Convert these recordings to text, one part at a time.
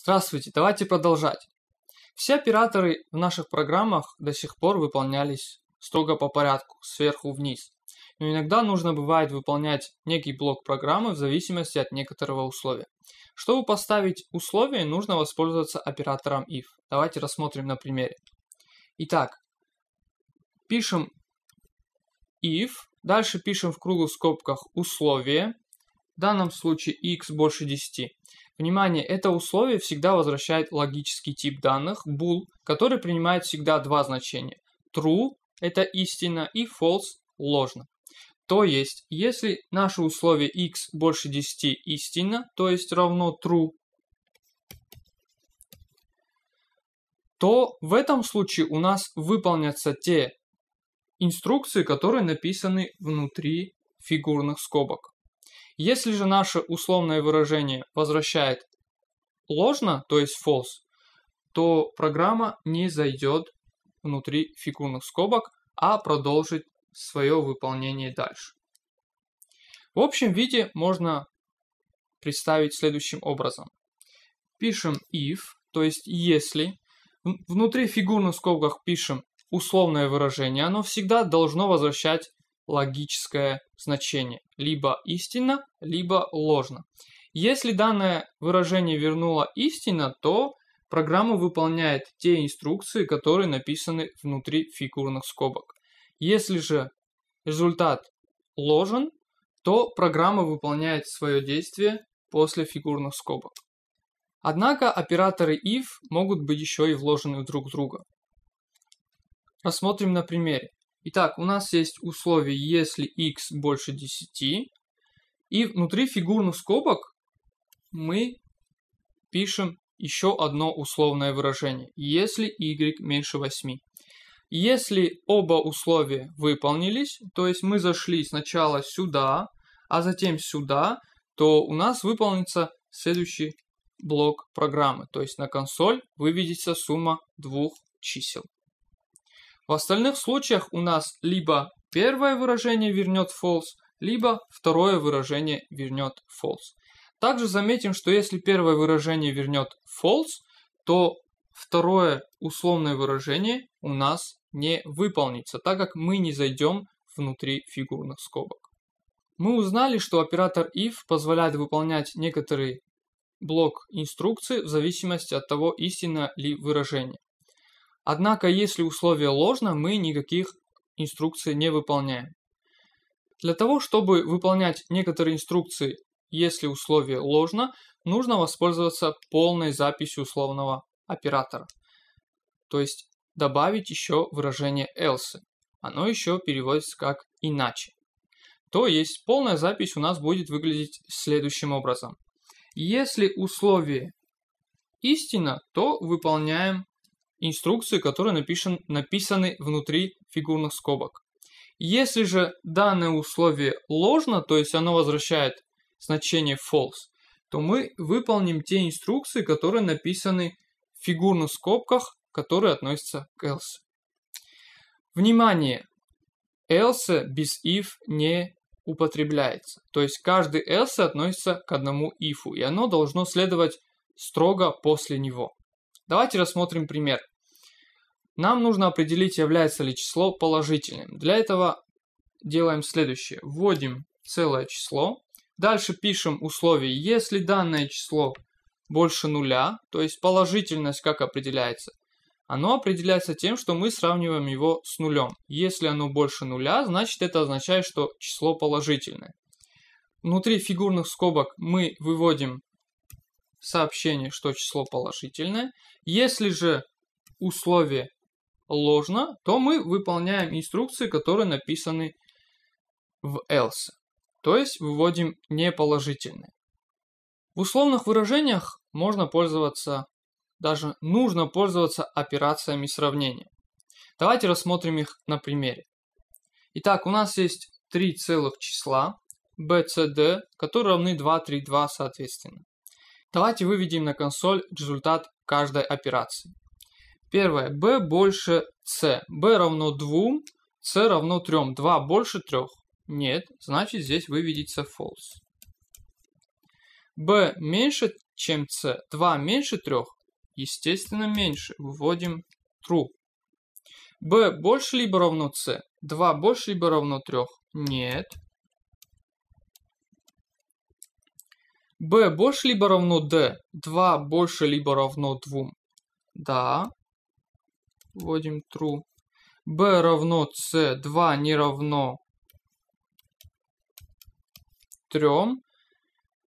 Здравствуйте, давайте продолжать. Все операторы в наших программах до сих пор выполнялись строго по порядку, сверху вниз. Но иногда нужно бывает выполнять некий блок программы в зависимости от некоторого условия. Чтобы поставить условие, нужно воспользоваться оператором if. Давайте рассмотрим на примере. Итак, пишем if, дальше пишем в круглых скобках условие, в данном случае x больше 10. Внимание, это условие всегда возвращает логический тип данных bool, который принимает всегда два значения. True – это истина и false – ложно. То есть, если наше условие x больше 10 истина, то есть равно true, то в этом случае у нас выполнятся те инструкции, которые написаны внутри фигурных скобок. Если же наше условное выражение возвращает ложно, то есть false, то программа не зайдет внутри фигурных скобок, а продолжит свое выполнение дальше. В общем виде можно представить следующим образом. Пишем if, то есть если. Внутри фигурных скобках пишем условное выражение, оно всегда должно возвращать логическое значение. Либо истина, либо ложно. Если данное выражение вернуло истина, то программа выполняет те инструкции, которые написаны внутри фигурных скобок. Если же результат ложен, то программа выполняет свое действие после фигурных скобок. Однако операторы if могут быть еще и вложены друг в друга. Рассмотрим на примере. Итак, у нас есть условие, если x больше 10, и внутри фигурных скобок мы пишем еще одно условное выражение, если y меньше 8. Если оба условия выполнились, то есть мы зашли сначала сюда, а затем сюда, то у нас выполнится следующий блок программы, то есть на консоль выведется сумма двух чисел. В остальных случаях у нас либо первое выражение вернет false, либо второе выражение вернет false. Также заметим, что если первое выражение вернет false, то второе условное выражение у нас не выполнится, так как мы не зайдем внутри фигурных скобок. Мы узнали, что оператор if позволяет выполнять некоторый блок инструкции в зависимости от того, истинно ли выражение. Однако, если условие ложно, мы никаких инструкций не выполняем. Для того, чтобы выполнять некоторые инструкции, если условие ложно, нужно воспользоваться полной записью условного оператора. То есть добавить еще выражение else. Оно еще переводится как иначе. То есть полная запись у нас будет выглядеть следующим образом. Если условие истина, то выполняем инструкции, которые напишен, написаны внутри фигурных скобок. Если же данное условие ложно, то есть оно возвращает значение false, то мы выполним те инструкции, которые написаны в фигурных скобках, которые относятся к else. Внимание! Else без if не употребляется. То есть каждый else относится к одному if, и оно должно следовать строго после него. Давайте рассмотрим пример. Нам нужно определить, является ли число положительным. Для этого делаем следующее. Вводим целое число. Дальше пишем условие, если данное число больше нуля, то есть положительность как определяется? Оно определяется тем, что мы сравниваем его с нулем. Если оно больше нуля, значит это означает, что число положительное. Внутри фигурных скобок мы выводим сообщение, что число положительное. Если же условие ложно, то мы выполняем инструкции, которые написаны в else. То есть выводим неположительное. В условных выражениях можно пользоваться, даже нужно пользоваться операциями сравнения. Давайте рассмотрим их на примере. Итак, у нас есть три целых числа b, c, d, которые равны 2, 3, 2 соответственно. Давайте выведем на консоль результат каждой операции. Первое. b больше c. b равно 2, c равно 3. 2 больше 3. Нет, значит здесь выведется false. b меньше, чем c. 2 меньше 3. Естественно, меньше. Выводим true. b больше либо равно c. 2 больше либо равно 3. Нет. b больше либо равно d. 2 больше либо равно 2. Да. Вводим true. b равно c. 2 не равно 3.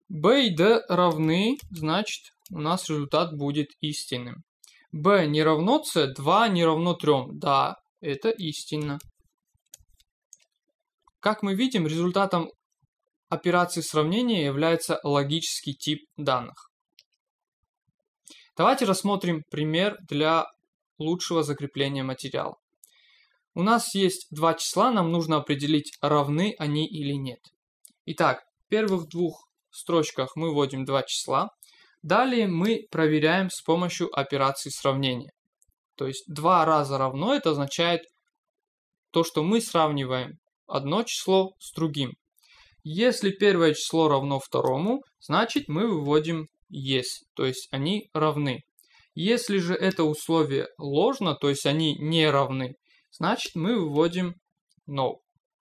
b и d равны, значит у нас результат будет истинным. b не равно c, 2 не равно 3. Да, это истинно. Как мы видим, результатом операции сравнения является логический тип данных. Давайте рассмотрим пример для лучшего закрепления материала. У нас есть два числа, нам нужно определить, равны они или нет. Итак, в первых двух строчках мы вводим два числа. Далее мы проверяем с помощью операции сравнения. То есть два раза равно это означает то, что мы сравниваем одно число с другим. Если первое число равно второму, значит мы выводим «есть», то есть они равны. Если же это условие ложно, то есть они не равны, значит мы выводим «no».